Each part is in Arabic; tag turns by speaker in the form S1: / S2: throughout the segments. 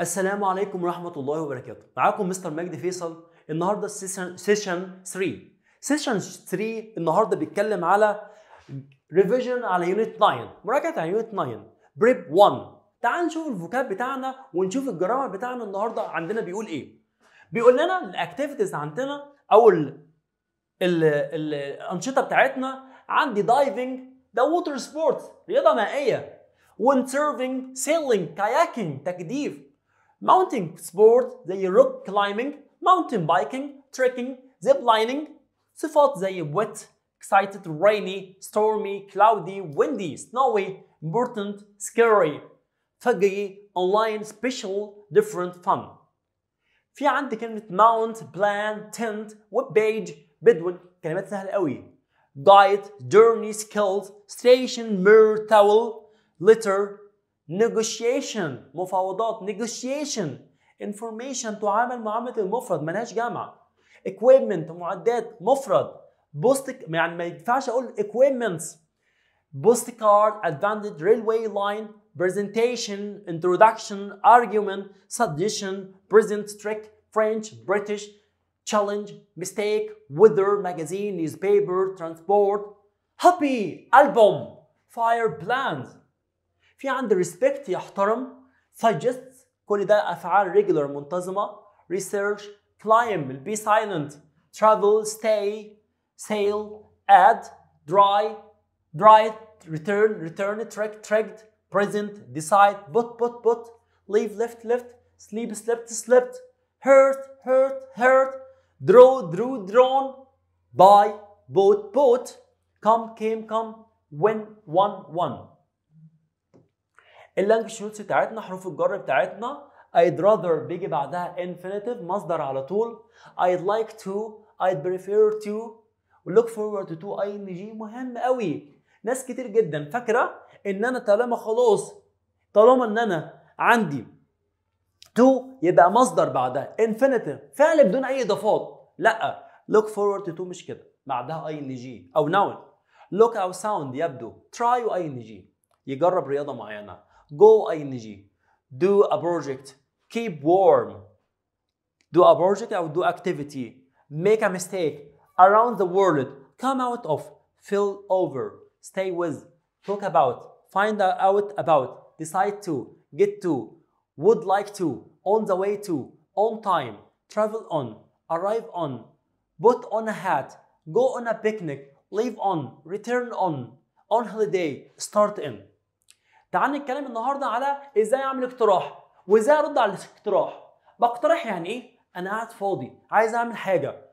S1: السلام عليكم ورحمة الله وبركاته معاكم مستر مجدي فيصل النهاردة سيشن 3 سيشن 3 النهاردة بيتكلم على ريفيجن على يونت 9 مراجعة على يونت 9 بريب 1 تعال نشوف الفوكاب بتاعنا ونشوف الجرامر بتاعنا النهاردة عندنا بيقول ايه بيقول لنا الاكتيفيتيز عندنا او الانشطه بتاعتنا عندي دايفنج ده ووتر سبورت رياضه مائيه وين سيرفنج سيلينج كاياكينج تجديف mountain sport زي rock climbing mountain biking trekking zip lining صفات زي wet excited rainy stormy cloudy windy snowy important scary فجي online special different fun في عندي كلمة mount plan tent web page بدون كلمات سهلة قوي guide journey skills station mirror towel litter negotiation مفاوضات negotiation information to تعامل معاملة المفرد ملهاش جامعة equipment معدات مفرد بوست يعني ما ينفعش اقول equipment, بوست كارد advantage railway line presentation introduction argument suggestion present trick French British challenge mistake weather magazine newspaper transport happy album fire plans في عند respect يحترم suggests كل ده أفعال regular منتظمة research climb be silent travel stay sail add dry dry return return track tracked present decide put put put leave left left sleep slept slept hurt hurt hurt draw drew drawn buy bought bought come came come when one one اللانجوج روتس بتاعتنا حروف الجر بتاعتنا I'd rather بيجي بعدها infinitive مصدر على طول I'd like to I'd prefer to look forward to ing مهم قوي ناس كتير جدا فاكره ان انا طالما خلاص طالما ان انا عندي to يبقى مصدر بعدها infinitive فعل بدون اي اضافات لا look forward to مش كده بعدها ing او noun look او sound يبدو try و ing يجرب رياضه معينه go ing, do a project, keep warm, do a project or do activity, make a mistake, around the world, come out of, fill over, stay with, talk about, find out about, decide to, get to, would like to, on the way to, on time, travel on, arrive on, put on a hat, go on a picnic, leave on, return on, on holiday, start in. تعال نتكلم النهارده على ازاي اعمل اقتراح وازاي ارد على الاقتراح بقترح يعني ايه انا قاعد فاضي عايز اعمل حاجه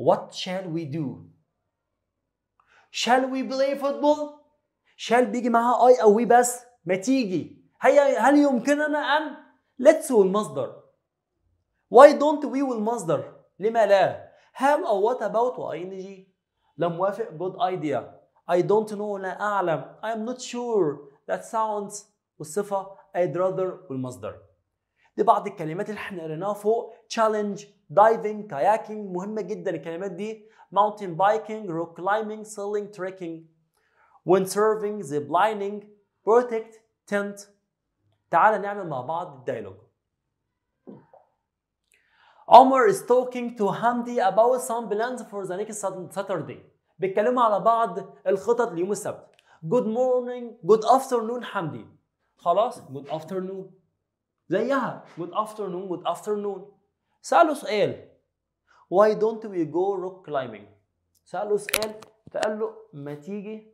S1: what shall we do shall we play football shall بيجي معاها اي او وي بس ما تيجي هيا هل يمكننا ان let's والمصدر why don't we والمصدر لما لا how او what about وing لا موافق good idea I don't know لا أعلم I am not sure that sounds والصفة I'd rather والمصدر دي بعض الكلمات اللي احنا قريناها فوق challenge diving kayaking مهمة جدا الكلمات دي mountain biking rock climbing sailing trekking windsurfing ziplining protect tent تعال نعمل مع بعض الديالوج عمر is talking to Hamdi about some plans for the next Saturday بيتكلموا على بعض الخطط ليوم السبت good morning good afternoon Hamdi. خلاص good afternoon زيها good afternoon good afternoon سأله سؤال why don't we go rock climbing سأله سؤال فقال له ما تيجي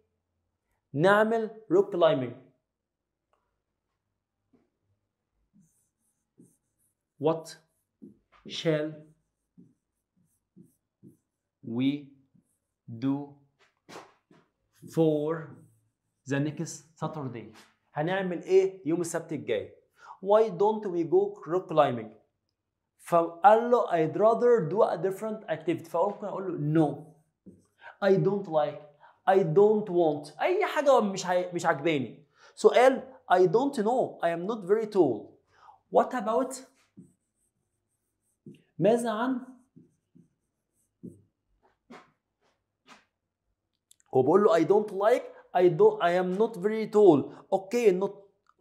S1: نعمل rock climbing what shall we do for ذا نيكست ساتردي هنعمل ايه يوم السبت الجاي why don't we go rock climbing فقال له I'd rather do a different activity فممكن اقول له no I don't like I don't want اي حاجه مش ع... مش عاجباني سؤال I don't know I am not very tall what about ماذا عن هو بقول له I don't like I don't I am not very tall okay not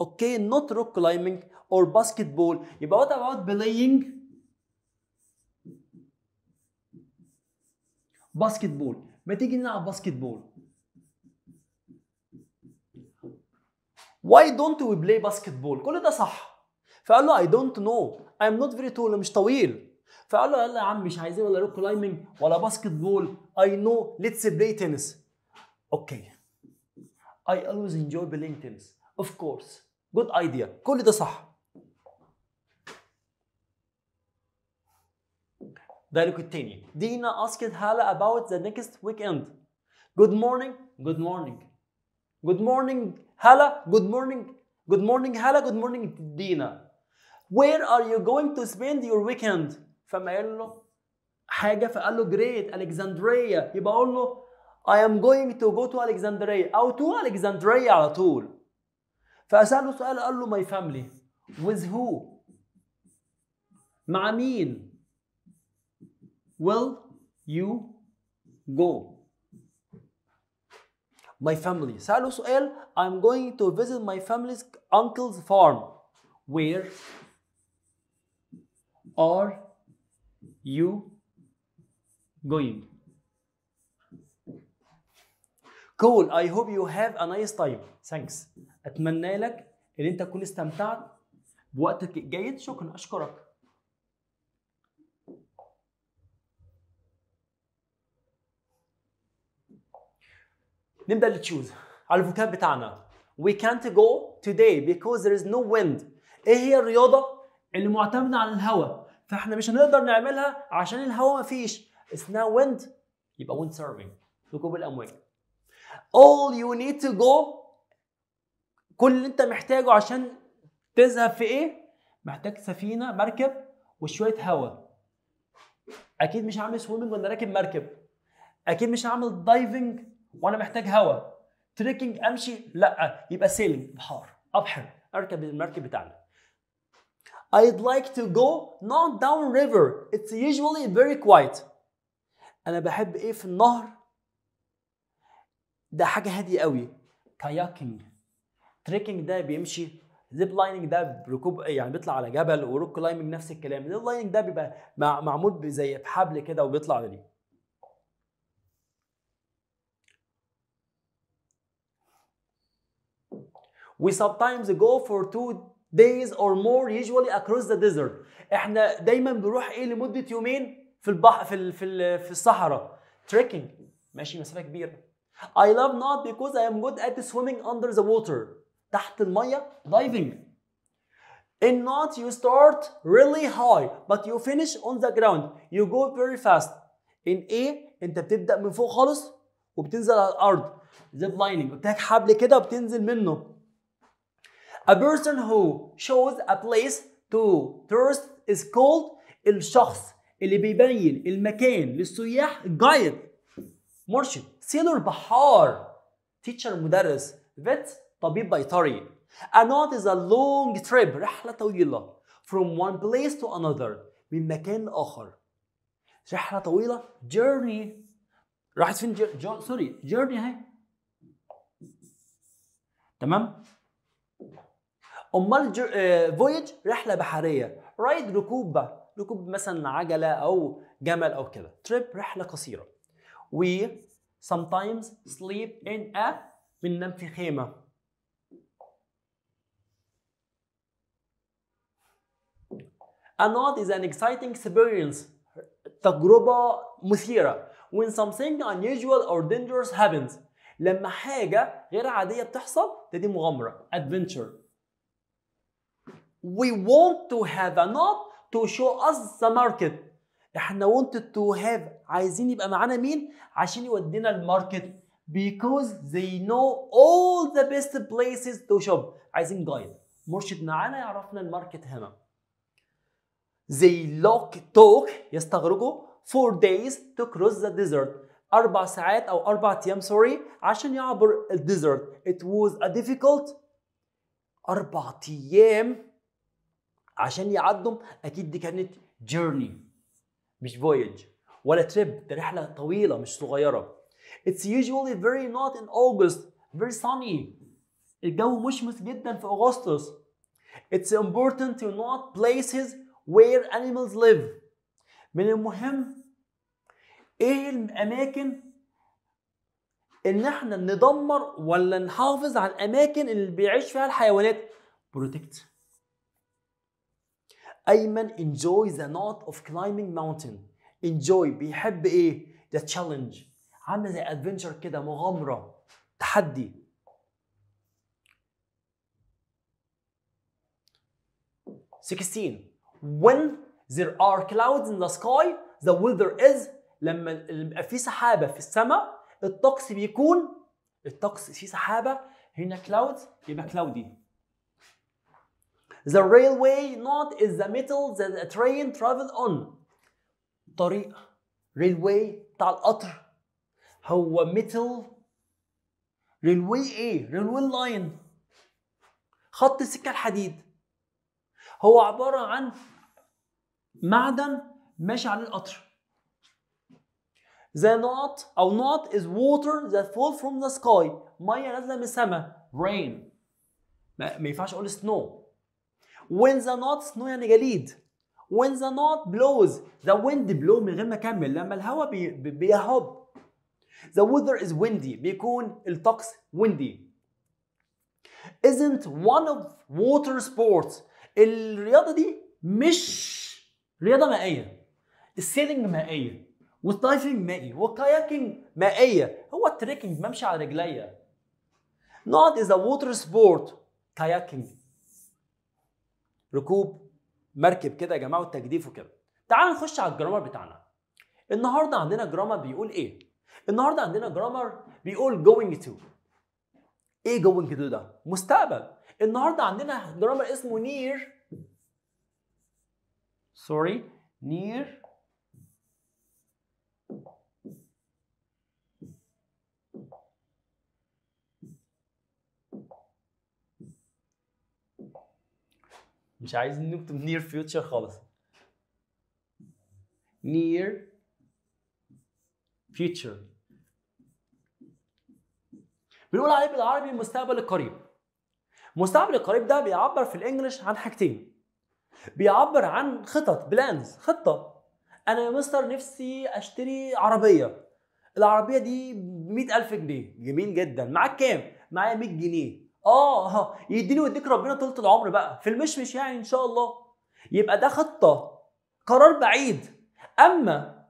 S1: okay not rock climbing or basketball يبقى what about playing basketball ما تيجي نلعب basketball why don't we play basketball كل ده صح فقال له I don't know I am not very tall مش طويل فقال له يلا يا عم مش عايزين ولا روك كلايمنج ولا باسكت بول اي نو ليتس بلاي تنس اوكي I always enjoy playing tennis of course good idea كل ده صح دايلوك التاني دينا asked هالة about the next weekend good morning good morning good morning هالة good morning good morning هالة good morning دينا where are you going to spend your weekend فما قال له حاجة فقال له great Alexandria يبقى أقول له I am going to go to Alexandria أو to Alexandria على طول فأسأله سؤال قال له my family with who مع مين will you go my family سأله سؤال I'm going to visit my family's uncle's farm where are you going كول اي هوب يو هاف ا نايس تايم ثانكس اتمنى لك ان انت تكون استمتعت بوقتك الجيد شكرا اشكرك نبدا لتشوز على الفوكاب بتاعنا we can't go today because there is no wind ايه هي الرياضه اللي معتمده على الهواء فاحنا مش هنقدر نعملها عشان الهواء مفيش اسمها wind يبقى wind surfing ركوب الامواج all you need to go كل اللي انت محتاجه عشان تذهب في ايه محتاج سفينه مركب وشويه هواء اكيد مش هعمل سويمنج وانا راكب مركب اكيد مش هعمل دايفنج وانا محتاج هواء تريكنج امشي لا يبقى سيلينج بحار ابحر اركب المركب بتاعنا I'd like to go not down river it's usually very quiet انا بحب ايه في النهر ده حاجه هاديه قوي كاياكينج تريكنج ده بيمشي زيب لايننج ده ركوب يعني بيطلع على جبل وروك كلايمنج نفس الكلام زيب لايننج ده بيبقى معمول زي بحبل كده وبيطلع عليه we sometimes go for two days or more usually across the desert احنا دايما بنروح ايه لمده يومين في البحر في في, في الصحراء تريكنج ماشي مسافه كبيره I love not because I am good at swimming under the water. تحت المية diving. In not you start really high but you finish on the ground. You go very fast. In A انت بتبدأ من فوق خالص وبتنزل على الأرض. Zip lining بتاعك حبل كده وبتنزل منه. A person who shows a place to tourists is called الشخص اللي بيبين المكان للسياح guide مرشد. سيلور بحار تيتشر مدرس فيت طبيب بيطري A is a long trip رحلة طويلة from one place to another من مكان لآخر رحلة طويلة journey راحت فين سوري journey هاي تمام امال فويج آه، رحلة بحرية رايد ركوب ركوب مثلا عجلة او جمل او كده trip رحلة قصيرة و sometimes sleep in a بننام في خيمة A is an exciting experience تجربة مثيرة when something unusual or dangerous happens لما حاجة غير عادية بتحصل تدي مغامرة adventure we want to have a to show us the market احنا wanted to have عايزين يبقى معانا مين عشان يودينا الماركت because they know all the best places to shop عايزين جايد مرشد معانا يعرفنا الماركت هنا they lock talk يستغرقوا 4 days to cross the desert أربع ساعات أو أربع أيام سوري عشان يعبر الديزرت it was a difficult أربع أيام عشان يعدوا أكيد دي كانت journey مش voyage ولا trip ده رحلة طويلة مش صغيرة It's usually very not in August very sunny الجو مشمس جدا في أغسطس It's important to not places where animals live من المهم ايه الاماكن ان احنا ندمر ولا نحافظ على الاماكن اللي بيعيش فيها الحيوانات protect أيمن enjoy the not of climbing mountain enjoy بيحب إيه؟ the challenge عامل زي adventure كده مغامرة تحدي Sixteen when there are clouds in the sky the weather is لما يبقى في سحابة في السماء الطقس بيكون الطقس في سحابة هنا clouds يبقى cloudy The railway not is the metal that a train travel on. طريق railway بتاع القطر هو metal railway ايه؟ railway line خط السكة الحديد هو عبارة عن معدن ماشي عليه القطر. The not أو not is water that fall from the sky. مية نازلة من السماء. rain. ما ينفعش أقول snow. when the north snow يعني جليد when the north blows the wind blow من غير ما اكمل لما الهواء بي بيهب the weather is windy بيكون الطقس windy isn't one of water sports الرياضه دي مش رياضه مائيه السيلينج مائيه والدايفنج مائي والكاياكينج مائيه هو التريكنج بمشي على رجليا not is a water sport kayaking ركوب مركب كده يا جماعه والتجديف وكده تعالوا نخش على الجرامر بتاعنا النهارده عندنا جرامر بيقول ايه النهارده عندنا جرامر بيقول going to ايه going to ده مستقبل النهارده عندنا جرامر اسمه near سوري near مش عايزين نكتب نير فيوتشر خالص نير فيوتشر بنقول عليه بالعربي المستقبل القريب المستقبل القريب ده بيعبر في الانجليش عن حاجتين بيعبر عن خطط بلانز خطه انا يا مستر نفسي اشتري عربيه العربيه دي ب 100000 جنيه جميل جدا معاك كام معايا 100 جنيه اه يديني ويديك ربنا طولة العمر بقى في المشمش يعني ان شاء الله يبقى ده خطة قرار بعيد اما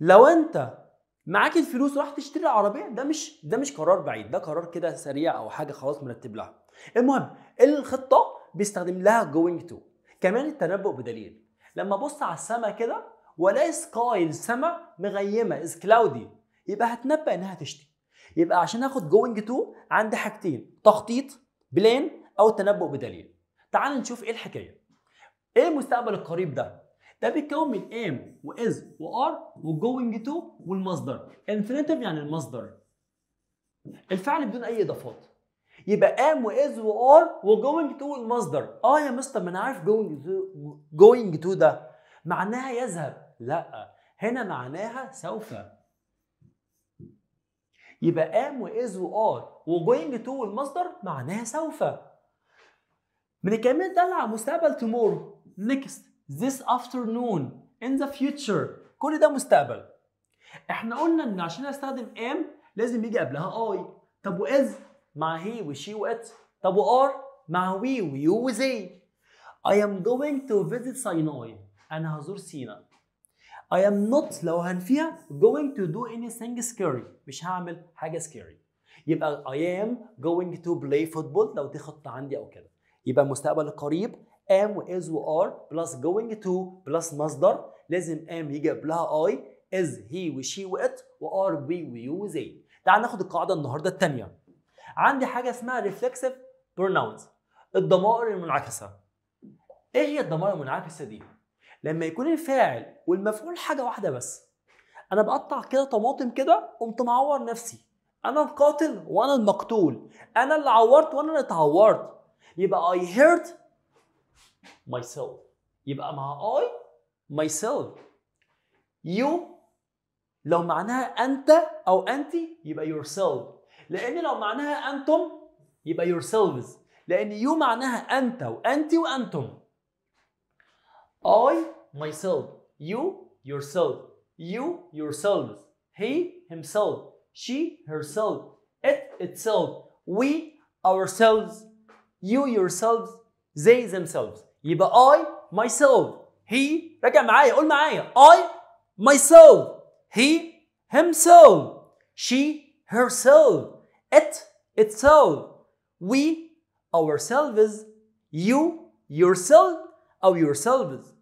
S1: لو انت معاك الفلوس راح تشتري العربية ده مش ده مش قرار بعيد ده قرار كده سريع او حاجة خلاص مرتب لها المهم الخطة بيستخدم لها جوينج تو كمان التنبؤ بدليل لما ابص على السماء كده والاقي سكاي السماء مغيمه از كلاودي يبقى هتنبأ انها تشتي يبقى عشان اخد جوينج تو عندي حاجتين تخطيط بلان او تنبؤ بدليل تعال نشوف ايه الحكايه ايه المستقبل القريب ده ده بيتكون من ام واز وار وجوينج تو والمصدر انفينيتيف يعني المصدر الفعل بدون اي اضافات يبقى ام واز وار وجوينج تو المصدر اه يا مستر ما انا عارف جوينج تو جوينج تو ده معناها يذهب لا هنا معناها سوف يبقى ام واز وار وجوينج تو والمصدر معناها سوف بنكمل ده اللي على مستقبل تومورو نيكست this afternoon in the future كل ده مستقبل احنا قلنا ان عشان استخدم am لازم يجي قبلها اي طب واز مع هي وشي وات طب وار مع وي ويو وزي I am going to visit Sinai أنا هزور سينا I am not لو هنفيها going to do anything scary مش هعمل حاجة scary يبقى I am going to play football لو دي خطة عندي أو كده يبقى المستقبل القريب am و is و are plus going to plus مصدر لازم am يجي قبلها I is he و she و it و are we و you و they تعال ناخد القاعدة النهاردة التانية عندي حاجة اسمها reflexive pronouns الضمائر المنعكسة ايه هي الضمائر المنعكسة دي؟ لما يكون الفاعل والمفعول حاجه واحده بس انا بقطع كده طماطم كده قمت معور نفسي انا القاتل وانا المقتول انا اللي عورت وانا اللي اتعورت يبقى I hurt myself يبقى مع I myself you لو معناها انت او انت يبقى yourself لان لو معناها انتم يبقى yourselves لان you معناها انت وانت وانتم I myself, you, yourself, you, yourselves, he, himself, she, herself, it, itself, we, ourselves, you, yourselves, they, themselves. يبقى I, myself, he, راجع معايا قول معايا I, myself, he, himself, she, herself, it, itself, we, ourselves, you, yourself, or yourselves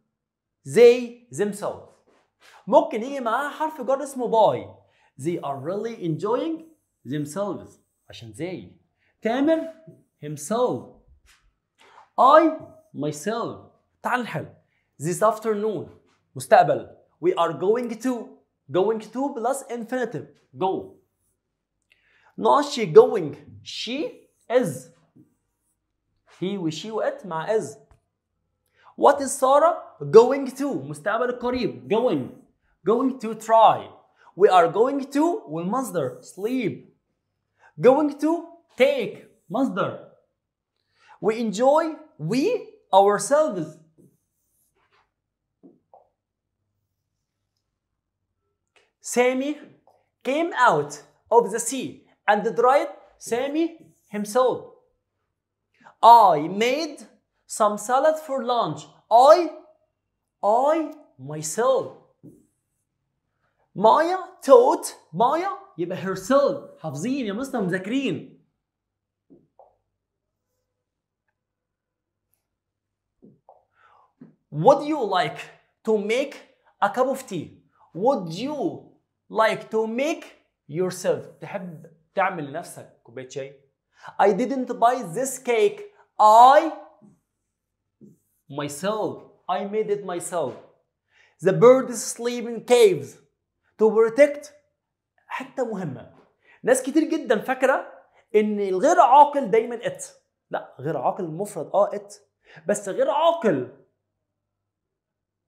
S1: they themselves ممكن يجي معاها حرف جر اسمه باي they are really enjoying themselves عشان they تامر himself I myself تعال نحل this afternoon مستقبل we are going to going to plus infinitive go not she going she is he وشي وات مع is what is Sarah going to? مستقبل القريب. Going. Going to try. We are going to والمصدر sleep. Going to take مصدر. We enjoy we ourselves. Sammy came out of the sea and dried Sammy himself. I made some salad for lunch. I, I, myself. Maya taught Maya يبقى herself حافظين يا مستر مذاكرين. do you like to make a cup of tea? Would you like to make yourself تحب تعمل لنفسك كوباية شاي؟ I didn't buy this cake. I myself. I made it myself. The birds sleep in caves to protect حتة مهمة ناس كتير جدا فاكرة ان الغير عاقل دايما ات لا غير عاقل مفرد اه ات بس غير عاقل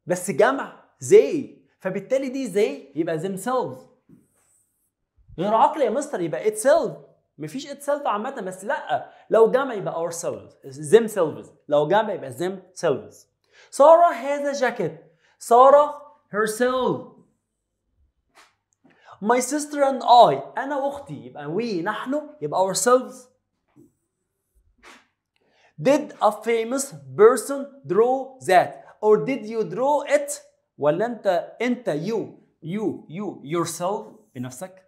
S1: بس جمع زي فبالتالي دي زي يبقى themselves غير عاقل يا مستر يبقى itself مفيش اتسلف عامه بس لا لو جمع يبقى اور سيلفز زيم سيلفز لو جمع يبقى زيم سيلفز ساره هاز ا جاكيت ساره herself ماي سيستر اند اي أنا وأختي يبقى وي نحن يبقى ourselves did a famous person draw that or did you draw it ولا أنت أنت you you you yourself بنفسك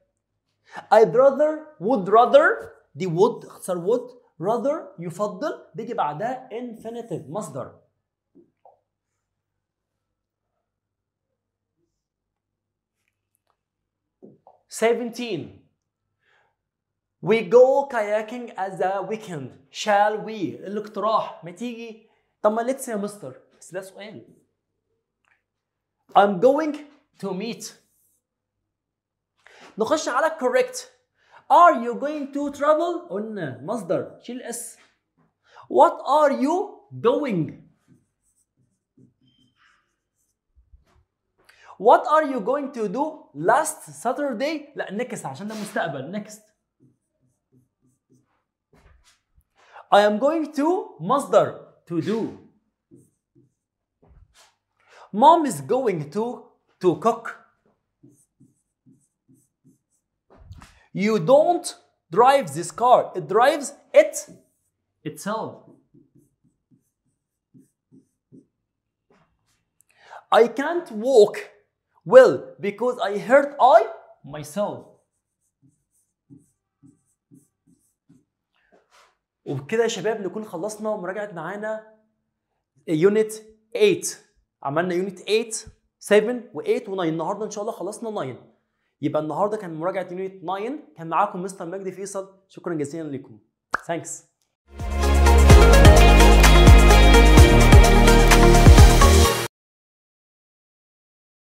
S1: I'd rather would rather دي would اختصار would rather يفضل بيجي بعدها infinitive مصدر Seventeen. We go kayaking as a weekend. Shall we? الاقتراح ما تيجي طب ما let's يا مستر بس ده سؤال. I'm going to meet نخش على correct are you going to travel قلنا مصدر شيل اس what are you doing? what are you going to do last Saturday لا next عشان ده مستقبل next I am going to مصدر to do mom is going to to cook You don't drive this car. It drives it itself. I can't walk well because I hurt I myself. وبكده يا شباب نكون خلصنا مراجعة معانا يونت 8 عملنا يونت 8 7 و8 و9 النهارده ان شاء الله خلصنا 9 يبقى النهارده كان مراجعه يونت 9 كان معاكم مستر مجدي فيصل شكرا جزيلا لكم ثانكس